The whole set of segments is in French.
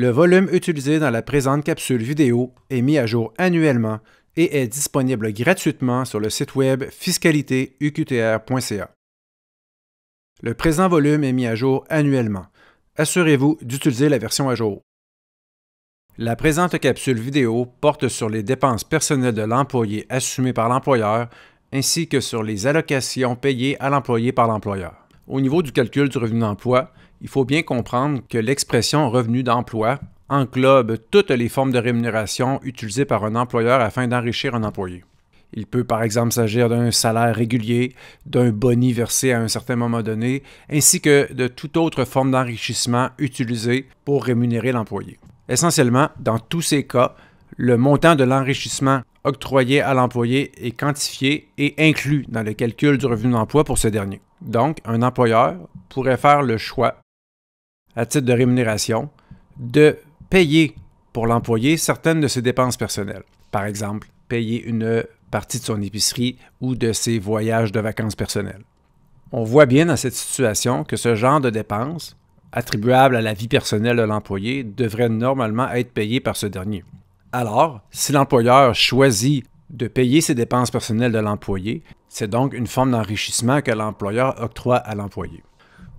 Le volume utilisé dans la présente capsule vidéo est mis à jour annuellement et est disponible gratuitement sur le site web fiscalitéuqtr.ca. Le présent volume est mis à jour annuellement. Assurez-vous d'utiliser la version à jour. La présente capsule vidéo porte sur les dépenses personnelles de l'employé assumées par l'employeur ainsi que sur les allocations payées à l'employé par l'employeur. Au niveau du calcul du revenu d'emploi, il faut bien comprendre que l'expression revenu d'emploi englobe toutes les formes de rémunération utilisées par un employeur afin d'enrichir un employé. Il peut par exemple s'agir d'un salaire régulier, d'un boni versé à un certain moment donné, ainsi que de toute autre forme d'enrichissement utilisée pour rémunérer l'employé. Essentiellement, dans tous ces cas, le montant de l'enrichissement octroyé à l'employé est quantifié et inclus dans le calcul du revenu d'emploi pour ce dernier. Donc, un employeur pourrait faire le choix à titre de rémunération, de payer pour l'employé certaines de ses dépenses personnelles. Par exemple, payer une partie de son épicerie ou de ses voyages de vacances personnelles. On voit bien dans cette situation que ce genre de dépenses, attribuables à la vie personnelle de l'employé, devrait normalement être payées par ce dernier. Alors, si l'employeur choisit de payer ses dépenses personnelles de l'employé, c'est donc une forme d'enrichissement que l'employeur octroie à l'employé.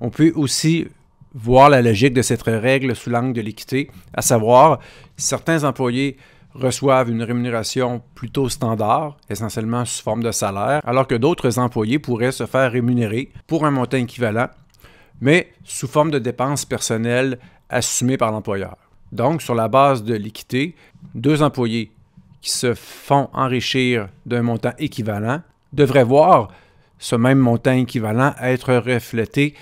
On peut aussi voir la logique de cette règle sous l'angle de l'équité, à savoir, certains employés reçoivent une rémunération plutôt standard, essentiellement sous forme de salaire, alors que d'autres employés pourraient se faire rémunérer pour un montant équivalent, mais sous forme de dépenses personnelles assumées par l'employeur. Donc, sur la base de l'équité, deux employés qui se font enrichir d'un montant équivalent devraient voir ce même montant équivalent être reflété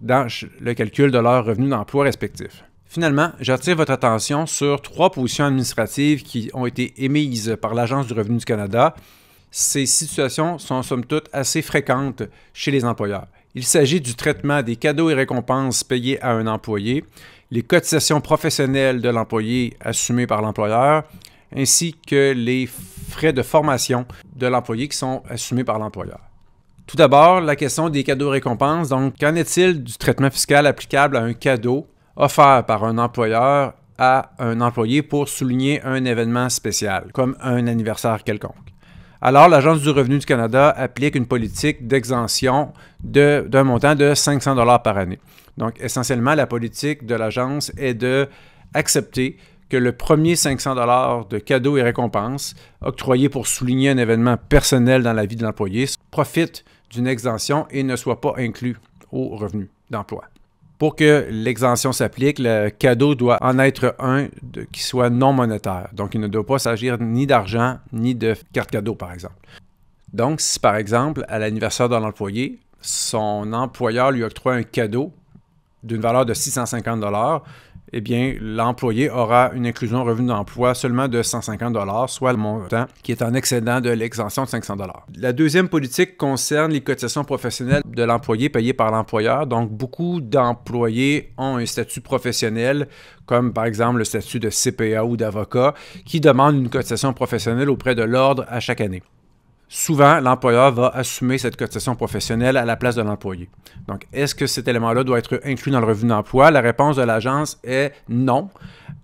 dans le calcul de leurs revenus d'emploi respectifs. Finalement, j'attire votre attention sur trois positions administratives qui ont été émises par l'Agence du revenu du Canada. Ces situations sont somme toute assez fréquentes chez les employeurs. Il s'agit du traitement des cadeaux et récompenses payés à un employé, les cotisations professionnelles de l'employé assumées par l'employeur, ainsi que les frais de formation de l'employé qui sont assumés par l'employeur. Tout d'abord, la question des cadeaux-récompenses. Donc, qu'en est-il du traitement fiscal applicable à un cadeau offert par un employeur à un employé pour souligner un événement spécial, comme un anniversaire quelconque? Alors, l'Agence du revenu du Canada applique une politique d'exemption d'un montant de 500 dollars par année. Donc, essentiellement, la politique de l'agence est de accepter que le premier 500 dollars de cadeaux et récompenses octroyés pour souligner un événement personnel dans la vie de l'employé profite d'une exemption et ne soit pas inclus au revenu d'emploi. Pour que l'exemption s'applique, le cadeau doit en être un qui soit non monétaire. Donc, il ne doit pas s'agir ni d'argent ni de carte cadeau, par exemple. Donc, si par exemple, à l'anniversaire de l'employé, son employeur lui octroie un cadeau d'une valeur de 650 eh bien, l'employé aura une inclusion revenu d'emploi seulement de 150 soit le montant qui est en excédent de l'exemption de 500 La deuxième politique concerne les cotisations professionnelles de l'employé payées par l'employeur. Donc, beaucoup d'employés ont un statut professionnel, comme par exemple le statut de CPA ou d'avocat, qui demande une cotisation professionnelle auprès de l'ordre à chaque année souvent, l'employeur va assumer cette cotisation professionnelle à la place de l'employé. Donc, est-ce que cet élément-là doit être inclus dans le revenu d'emploi? La réponse de l'agence est non,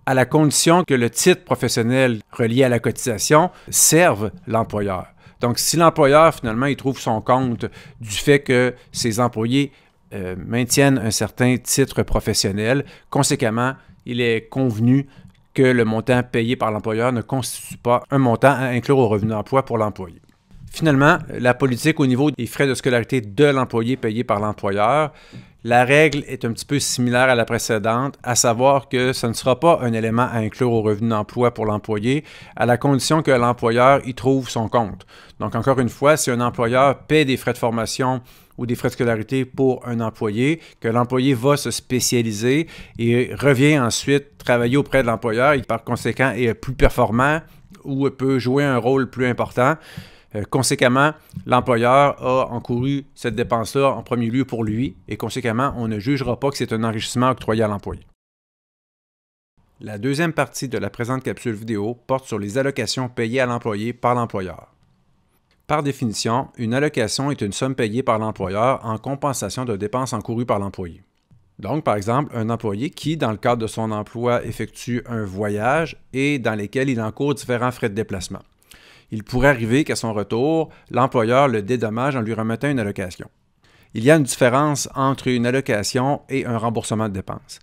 à la condition que le titre professionnel relié à la cotisation serve l'employeur. Donc, si l'employeur, finalement, il trouve son compte du fait que ses employés euh, maintiennent un certain titre professionnel, conséquemment, il est convenu que le montant payé par l'employeur ne constitue pas un montant à inclure au revenu d'emploi pour l'employé. Finalement, la politique au niveau des frais de scolarité de l'employé payés par l'employeur, la règle est un petit peu similaire à la précédente, à savoir que ce ne sera pas un élément à inclure au revenu d'emploi pour l'employé, à la condition que l'employeur y trouve son compte. Donc, encore une fois, si un employeur paie des frais de formation ou des frais de scolarité pour un employé, que l'employé va se spécialiser et revient ensuite travailler auprès de l'employeur et par conséquent est plus performant ou peut jouer un rôle plus important. Euh, conséquemment, l'employeur a encouru cette dépense-là en premier lieu pour lui et conséquemment, on ne jugera pas que c'est un enrichissement octroyé à l'employé. La deuxième partie de la présente capsule vidéo porte sur les allocations payées à l'employé par l'employeur. Par définition, une allocation est une somme payée par l'employeur en compensation de dépenses encourues par l'employé. Donc, par exemple, un employé qui, dans le cadre de son emploi, effectue un voyage et dans lequel il encourt différents frais de déplacement il pourrait arriver qu'à son retour, l'employeur le dédommage en lui remettant une allocation. Il y a une différence entre une allocation et un remboursement de dépenses.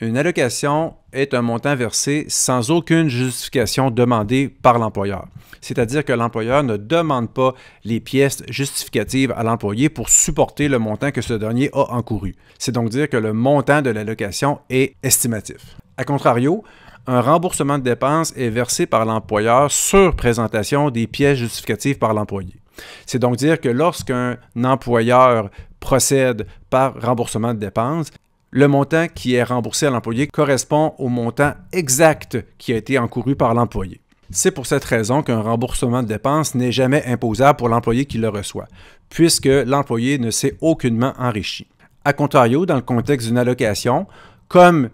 Une allocation est un montant versé sans aucune justification demandée par l'employeur. C'est-à-dire que l'employeur ne demande pas les pièces justificatives à l'employé pour supporter le montant que ce dernier a encouru. C'est donc dire que le montant de l'allocation est estimatif. A contrario, un remboursement de dépenses est versé par l'employeur sur présentation des pièces justificatives par l'employé. C'est donc dire que lorsqu'un employeur procède par remboursement de dépenses, le montant qui est remboursé à l'employé correspond au montant exact qui a été encouru par l'employé. C'est pour cette raison qu'un remboursement de dépenses n'est jamais imposable pour l'employé qui le reçoit, puisque l'employé ne s'est aucunement enrichi. A contrario, dans le contexte d'une allocation, comme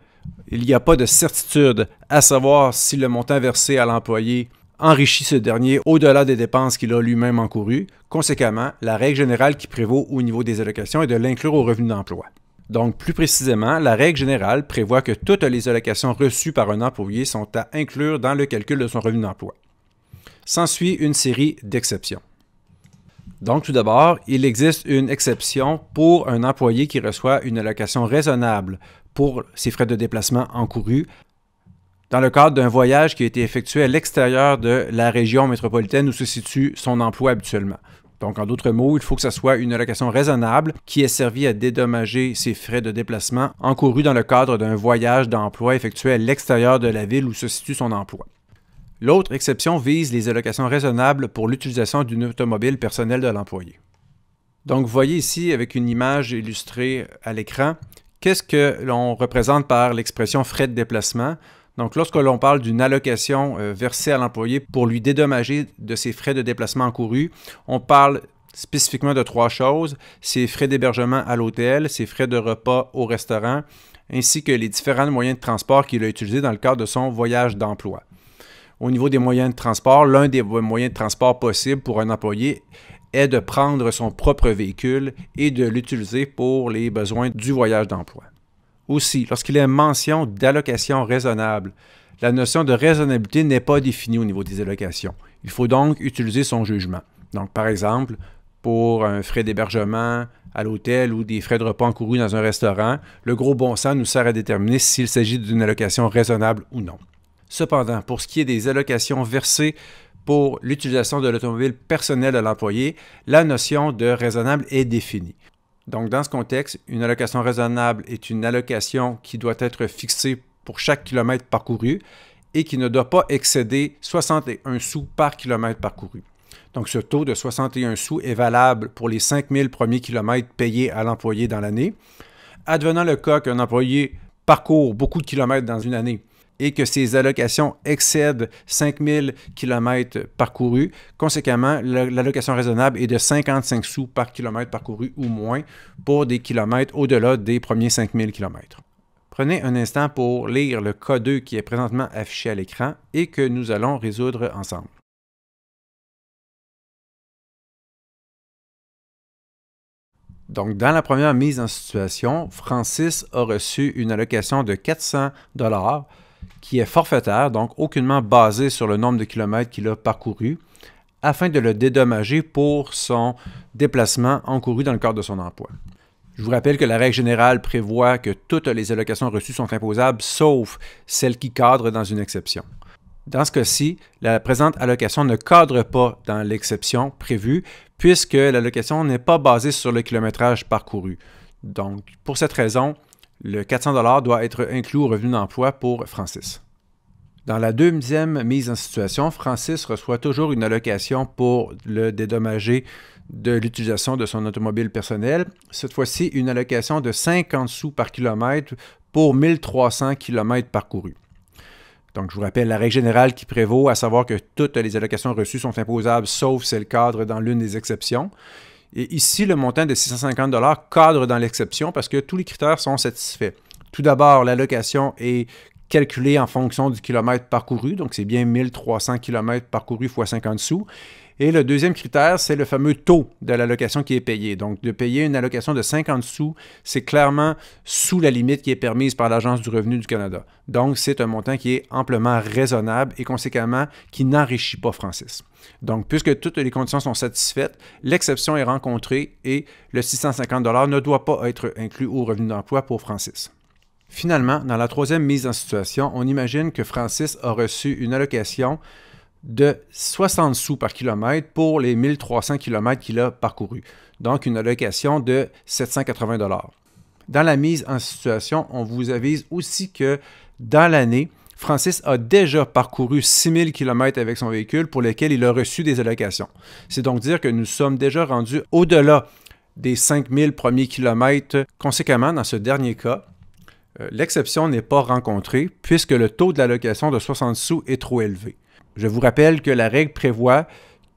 il n'y a pas de certitude à savoir si le montant versé à l'employé enrichit ce dernier au-delà des dépenses qu'il a lui-même encourues. Conséquemment, la règle générale qui prévaut au niveau des allocations est de l'inclure au revenu d'emploi. Donc, plus précisément, la règle générale prévoit que toutes les allocations reçues par un employé sont à inclure dans le calcul de son revenu d'emploi. S'ensuit une série d'exceptions. Donc, tout d'abord, il existe une exception pour un employé qui reçoit une allocation raisonnable pour ses frais de déplacement encourus dans le cadre d'un voyage qui a été effectué à l'extérieur de la région métropolitaine où se situe son emploi habituellement. Donc, en d'autres mots, il faut que ce soit une allocation raisonnable qui est servi à dédommager ses frais de déplacement encourus dans le cadre d'un voyage d'emploi effectué à l'extérieur de la ville où se situe son emploi. L'autre exception vise les allocations raisonnables pour l'utilisation d'une automobile personnelle de l'employé. Donc, vous voyez ici, avec une image illustrée à l'écran, Qu'est-ce que l'on représente par l'expression frais de déplacement? Donc, lorsque l'on parle d'une allocation euh, versée à l'employé pour lui dédommager de ses frais de déplacement encourus, on parle spécifiquement de trois choses, ses frais d'hébergement à l'hôtel, ses frais de repas au restaurant, ainsi que les différents moyens de transport qu'il a utilisés dans le cadre de son voyage d'emploi. Au niveau des moyens de transport, l'un des moyens de transport possibles pour un employé est de prendre son propre véhicule et de l'utiliser pour les besoins du voyage d'emploi. Aussi, lorsqu'il est mention d'allocation raisonnable, la notion de raisonnabilité n'est pas définie au niveau des allocations. Il faut donc utiliser son jugement. Donc, par exemple, pour un frais d'hébergement à l'hôtel ou des frais de repas encourus dans un restaurant, le gros bon sens nous sert à déterminer s'il s'agit d'une allocation raisonnable ou non. Cependant, pour ce qui est des allocations versées pour l'utilisation de l'automobile personnelle de l'employé, la notion de raisonnable est définie. Donc, dans ce contexte, une allocation raisonnable est une allocation qui doit être fixée pour chaque kilomètre parcouru et qui ne doit pas excéder 61 sous par kilomètre parcouru. Donc, ce taux de 61 sous est valable pour les 5000 premiers kilomètres payés à l'employé dans l'année. Advenant le cas qu'un employé parcourt beaucoup de kilomètres dans une année, et que ces allocations excèdent 5000 km parcourus. Conséquemment, l'allocation raisonnable est de 55 sous par kilomètre parcouru ou moins pour des kilomètres au-delà des premiers 5000 km. Prenez un instant pour lire le cas 2 qui est présentement affiché à l'écran et que nous allons résoudre ensemble. Donc, dans la première mise en situation, Francis a reçu une allocation de 400 qui est forfaitaire, donc aucunement basé sur le nombre de kilomètres qu'il a parcouru, afin de le dédommager pour son déplacement encouru dans le cadre de son emploi. Je vous rappelle que la règle générale prévoit que toutes les allocations reçues sont imposables, sauf celles qui cadrent dans une exception. Dans ce cas-ci, la présente allocation ne cadre pas dans l'exception prévue, puisque l'allocation n'est pas basée sur le kilométrage parcouru. Donc, pour cette raison, le 400 doit être inclus au revenu d'emploi pour Francis. Dans la deuxième mise en situation, Francis reçoit toujours une allocation pour le dédommager de l'utilisation de son automobile personnel, Cette fois-ci, une allocation de 50 sous par kilomètre pour 1300 km parcourus. Donc, je vous rappelle la règle générale qui prévaut, à savoir que toutes les allocations reçues sont imposables, sauf c'est le cadre dans l'une des exceptions. Et ici, le montant de 650 cadre dans l'exception parce que tous les critères sont satisfaits. Tout d'abord, l'allocation est calculée en fonction du kilomètre parcouru, donc c'est bien 1300 km parcourus x 50 sous. Et le deuxième critère, c'est le fameux taux de l'allocation qui est payé. Donc, de payer une allocation de 50 sous, c'est clairement sous la limite qui est permise par l'Agence du revenu du Canada. Donc, c'est un montant qui est amplement raisonnable et conséquemment qui n'enrichit pas Francis. Donc, puisque toutes les conditions sont satisfaites, l'exception est rencontrée et le 650 ne doit pas être inclus au revenu d'emploi pour Francis. Finalement, dans la troisième mise en situation, on imagine que Francis a reçu une allocation de 60 sous par kilomètre pour les 1300 km qu'il a parcourus. Donc une allocation de 780 dollars. Dans la mise en situation, on vous avise aussi que dans l'année, Francis a déjà parcouru 6000 km avec son véhicule pour lequel il a reçu des allocations. C'est donc dire que nous sommes déjà rendus au-delà des 5000 premiers kilomètres. Conséquemment, dans ce dernier cas, euh, l'exception n'est pas rencontrée puisque le taux de l'allocation de 60 sous est trop élevé. Je vous rappelle que la règle prévoit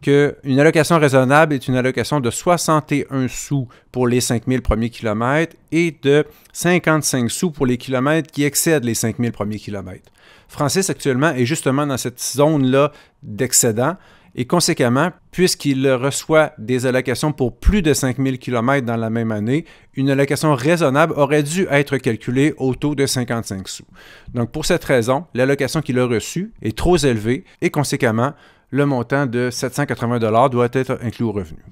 qu'une allocation raisonnable est une allocation de 61 sous pour les 5000 premiers kilomètres et de 55 sous pour les kilomètres qui excèdent les 5000 premiers kilomètres. Francis actuellement est justement dans cette zone-là d'excédent et conséquemment, puisqu'il reçoit des allocations pour plus de 5000 km dans la même année, une allocation raisonnable aurait dû être calculée au taux de 55 sous. Donc pour cette raison, l'allocation qu'il a reçue est trop élevée et conséquemment, le montant de 780 dollars doit être inclus au revenu.